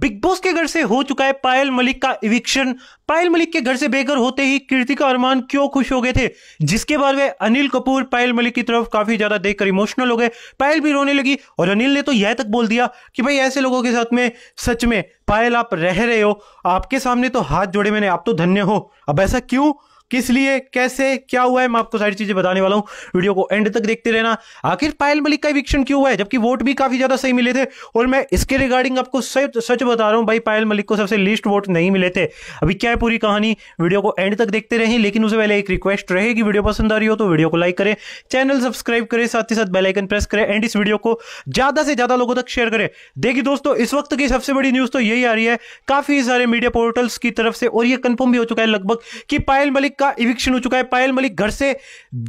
big boss के घर से हो चुका है पायल मलिक का इविक्शन पायल मलिक के घर से बेघर होते ही कृतिका अरमान क्यों खुश हो गए थे जिसके बाद वे अनिल कपूर पायल मलिक की तरफ काफी ज्यादा देखकर इमोशनल हो गए पायल भी रोने लगी और अनिल ने तो यह तक बोल दिया कि भाई ऐसे लोगों के साथ में सच में पायल आप रह रहे हो आपके सामने तो हाथ जोड़े मैंने आप तो धन्य हो अब ऐसा क्यों किस लिए कैसे क्या हुआ है मैं आपको सारी चीजें बताने वाला हूं वीडियो को एंड तक देखते रहना आखिर पायल मलिक का इविक्शन क्यों हुआ है जबकि वोट भी काफी ज्यादा सही मिले थे और मैं इसके रिगार्डिंग आपको सच सच बता रहा हूं भाई पायल मलिक को सबसे लिस्ट वोट नहीं मिले थे अभी क्या है पूरी कहानी वीडियो को एंड तक देखते रहें लेकिन उससे पहले एक रिक्वेस्ट रहेगी वीडियो पसंद आ रही हो तो वीडियो को लाइक करें चैनल सब्सक्राइब करें साथ ही साथ बेलाइकन प्रेस करें एंड इस वीडियो को ज्यादा से ज्यादा लोगों तक शेयर करें देखिए दोस्तों इस वक्त की सबसे बड़ी न्यूज तो यही आ रही है काफी सारे मीडिया पोर्टल्स की तरफ से और यह कंफर्म भी हो चुका है लगभग कि पायल मलिक मलिक का इविक्शन हो चुका है पायल मलिक घर से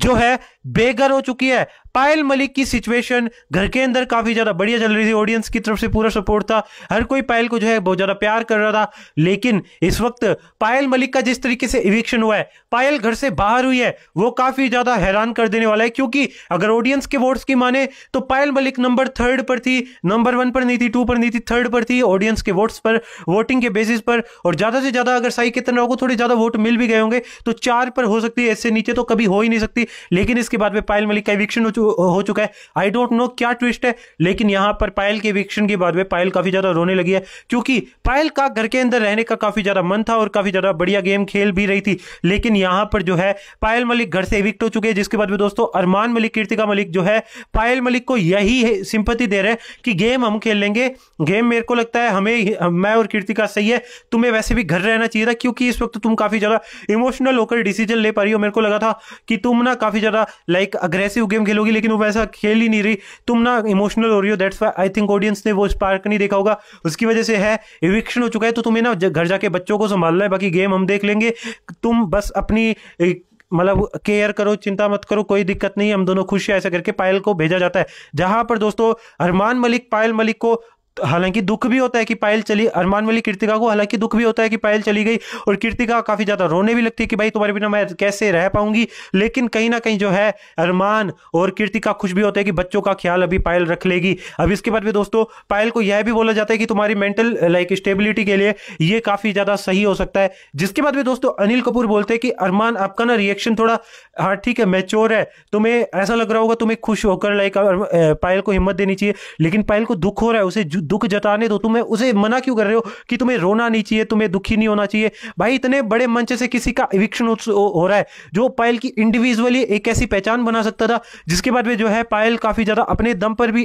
जो है बेघर हो चुकी है पायल मलिक की सिचुएशन घर के अंदर काफ़ी ज़्यादा बढ़िया चल रही थी ऑडियंस की तरफ से पूरा सपोर्ट था हर कोई पायल को जो है बहुत ज़्यादा प्यार कर रहा था लेकिन इस वक्त पायल मलिक का जिस तरीके से इविक्शन हुआ है पायल घर से बाहर हुई है वो काफ़ी ज़्यादा हैरान कर देने वाला है क्योंकि अगर ऑडियंस के वोट्स की माने तो पायल मलिक नंबर थर्ड पर थी नंबर वन पर नहीं थी टू पर नहीं थी थर्ड पर थी ऑडियंस के वोट्स पर वोटिंग के बेसिस पर और ज़्यादा से ज़्यादा अगर साई केतन राव को थोड़े ज़्यादा वोट मिल भी गए होंगे तो चार पर हो सकती है इससे नीचे तो कभी हो ही नहीं सकती लेकिन इसके बाद में पायल मलिक का इविक्शन हो, चुका है आई डोंट नो क्या ट्विस्ट है लेकिन यहां पर पायल के इविक्शन के बाद में पायल काफ़ी ज़्यादा रोने लगी है क्योंकि पायल का घर के अंदर रहने का काफ़ी ज़्यादा मन था और काफ़ी ज़्यादा बढ़िया गेम खेल भी रही थी लेकिन यहां पर जो है पायल मलिक घर से इविक्ट हो चुके हैं जिसके बाद में दोस्तों अरमान मलिक कीर्तिका मलिक जो है पायल मलिक को यही सिंपत्ति दे रहे हैं कि गेम हम खेल लेंगे गेम मेरे को लगता है हमें मैं और कीर्तिका सही है तुम्हें वैसे भी घर रहना चाहिए था क्योंकि इस वक्त तुम काफ़ी ज़्यादा इमोशनल हो होकर डिसीजन ले पा रही हो मेरे को लगा था कि तुम ना काफ़ी ज़्यादा लाइक अग्रेसिव गेम खेलोगी लेकिन वो वैसा खेल ही नहीं रही तुम ना इमोशनल हो रही हो दैट्स आई थिंक ऑडियंस ने वो स्पार्क नहीं देखा होगा उसकी वजह से है इविक्शन हो चुका है तो तुम्हें ना घर जाके बच्चों को संभालना है बाकी गेम हम देख लेंगे तुम बस अपनी मतलब केयर करो चिंता मत करो कोई दिक्कत नहीं हम दोनों खुश हैं ऐसा करके पायल को भेजा जाता है जहां पर दोस्तों अरमान मलिक पायल मलिक को हालांकि दुख भी होता है कि पायल चली अरमान वाली कृतिका को हालांकि दुख भी होता है कि पायल चली गई और कृतिका काफ़ी ज़्यादा रोने भी लगती है कि भाई तुम्हारे बिना मैं कैसे रह पाऊंगी लेकिन कहीं ना कहीं जो है अरमान और कृतिका खुश भी होता है कि बच्चों का ख्याल अभी पायल रख लेगी अब इसके बाद भी दोस्तों पायल को यह भी बोला जाता है कि तुम्हारी मेंटल लाइक स्टेबिलिटी के लिए ये काफ़ी ज़्यादा सही हो सकता है जिसके बाद भी दोस्तों अनिल कपूर बोलते हैं कि अरमान आपका ना रिएक्शन थोड़ा हाँ ठीक है मैच्योर है तुम्हें ऐसा लग रहा होगा तुम्हें खुश होकर लाइक पायल को हिम्मत देनी चाहिए लेकिन पायल को दुख हो रहा है उसे दुख जताने दो तुम्हें उसे मना क्यों कर रहे हो कि तुम्हें रोना नहीं चाहिए तुम्हें दुखी नहीं होना चाहिए भाई इतने बड़े मंच से किसी का इविक्शन हो रहा है जो पायल की इंडिविजुअली एक ऐसी पहचान बना सकता था जिसके बाद में जो है पायल काफ़ी ज़्यादा अपने दम पर भी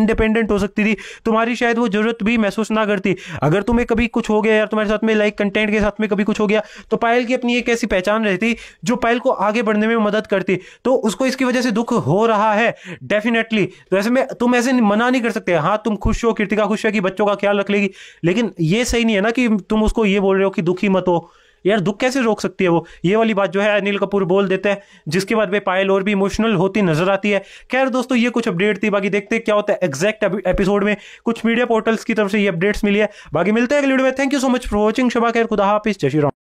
इंडिपेंडेंट हो सकती थी तुम्हारी शायद वो जरूरत भी महसूस ना करती अगर तुम्हें कभी कुछ हो गया यार तुम्हारे साथ में लाइक कंटेंट के साथ में कभी कुछ हो गया तो पायल की अपनी एक ऐसी पहचान रहती जो पायल को आगे बढ़ने में मदद करती तो उसको इसकी वजह से दुख हो रहा है डेफिनेटली तो ऐसे में तुम ऐसे मना नहीं कर सकते हाँ तुम खुश हो कि कृतिका खुश है कि बच्चों का ख्याल रख लेगी लेकिन ये सही नहीं है ना कि तुम उसको ये बोल रहे हो कि दुखी मत हो यार दुख कैसे रोक सकती है वो ये वाली बात जो है अनिल कपूर बोल देते हैं जिसके बाद वे पायल और भी इमोशनल होती नजर आती है खैर दोस्तों ये कुछ अपडेट थी बाकी देखते हैं क्या होता है एग्जैक्ट एपिसोड में कुछ मीडिया पोर्टल्स की तरफ से ये अपडेट्स मिली है बाकी मिलते हैं अगले वीडियो में thank you so much for watching शबा खैर खुदा हाफिस जय श्री राम